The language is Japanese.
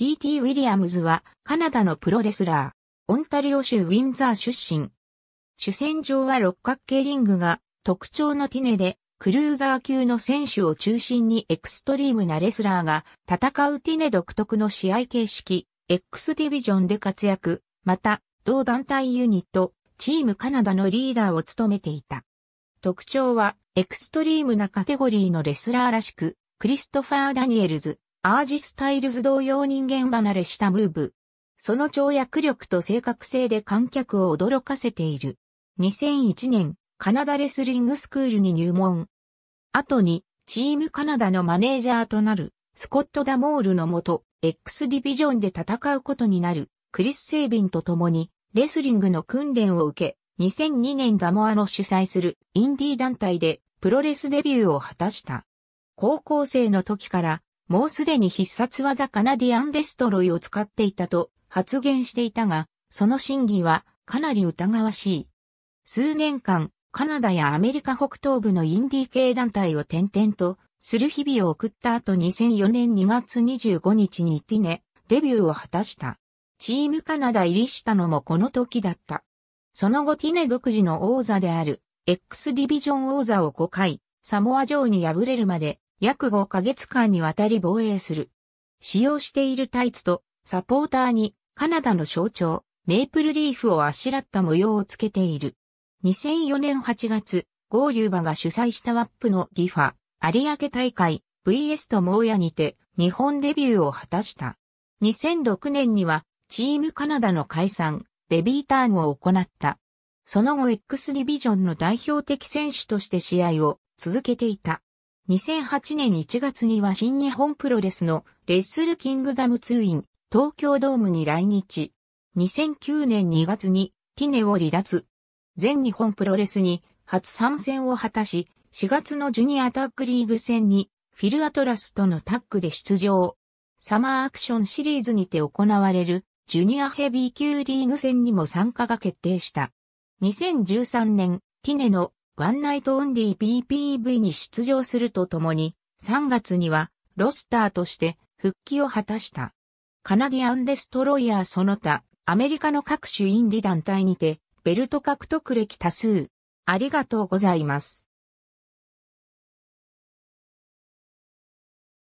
P.T. ウィリアムズはカナダのプロレスラー、オンタリオ州ウィンザー出身。主戦場は六角形リングが特徴のティネで、クルーザー級の選手を中心にエクストリームなレスラーが戦うティネ独特の試合形式、X ディビジョンで活躍、また、同団体ユニット、チームカナダのリーダーを務めていた。特徴は、エクストリームなカテゴリーのレスラーらしく、クリストファー・ダニエルズ、アージスタイルズ同様人間離れしたムーブ。その跳躍力と正確性で観客を驚かせている。2001年、カナダレスリングスクールに入門。後に、チームカナダのマネージャーとなる、スコット・ダモールのもと、X ディビジョンで戦うことになる、クリス・セービンと共に、レスリングの訓練を受け、2002年ダモアの主催するインディー団体でプロレスデビューを果たした。高校生の時からもうすでに必殺技カナディアンデストロイを使っていたと発言していたが、その真偽はかなり疑わしい。数年間、カナダやアメリカ北東部のインディ系団体を転々とする日々を送った後2004年2月25日にティネ、デビューを果たした。チームカナダ入りしたのもこの時だった。その後ティネ独自の王座である X ディビジョン王座を5回、サモア城に敗れるまで約5ヶ月間にわたり防衛する。使用しているタイツとサポーターにカナダの象徴、メープルリーフをあしらった模様をつけている。2004年8月、ゴーリューバが主催したワップのギファ、有明大会 VS とモーヤにて日本デビューを果たした。2006年にはチームカナダの解散、ベビーターンを行った。その後 X ディビジョンの代表的選手として試合を続けていた。2008年1月には新日本プロレスのレッスルキングダムツイン東京ドームに来日。2009年2月にティネを離脱。全日本プロレスに初参戦を果たし、4月のジュニアタッグリーグ戦にフィル・アトラスとのタッグで出場。サマーアクションシリーズにて行われるジュニアヘビー級リーグ戦にも参加が決定した。2013年、ティネのワンナイトオンリー BPV に出場するとともに、3月にはロスターとして復帰を果たした。カナディアンデストロイヤーその他、アメリカの各種インディ団体にて、ベルト獲得歴多数。ありがとうございます。